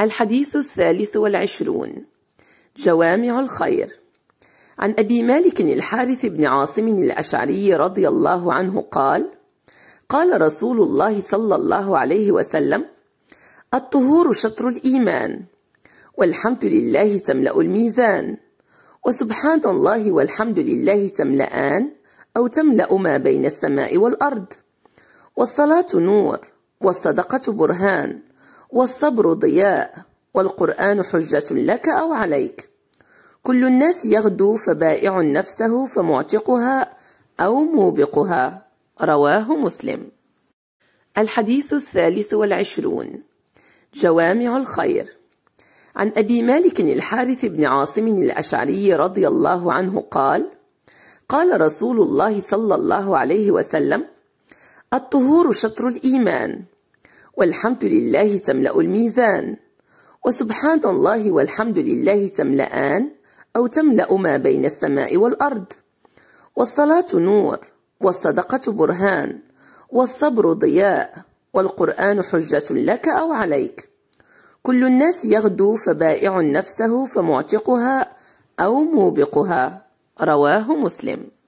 الحديث الثالث والعشرون جوامع الخير عن أبي مالك الحارث بن عاصم الأشعري رضي الله عنه قال قال رسول الله صلى الله عليه وسلم الطهور شطر الإيمان والحمد لله تملأ الميزان وسبحان الله والحمد لله تملأان أو تملأ ما بين السماء والأرض والصلاة نور والصدقة برهان والصبر ضياء والقرآن حجة لك أو عليك كل الناس يغدو فبائع نفسه فمعتقها أو موبقها رواه مسلم الحديث الثالث والعشرون جوامع الخير عن أبي مالك الحارث بن عاصم الأشعري رضي الله عنه قال قال رسول الله صلى الله عليه وسلم الطهور شطر الإيمان والحمد لله تملأ الميزان وسبحان الله والحمد لله تملأان أو تملأ ما بين السماء والأرض والصلاة نور والصدقة برهان والصبر ضياء والقرآن حجة لك أو عليك كل الناس يغدو فبائع نفسه فمعتقها أو موبقها رواه مسلم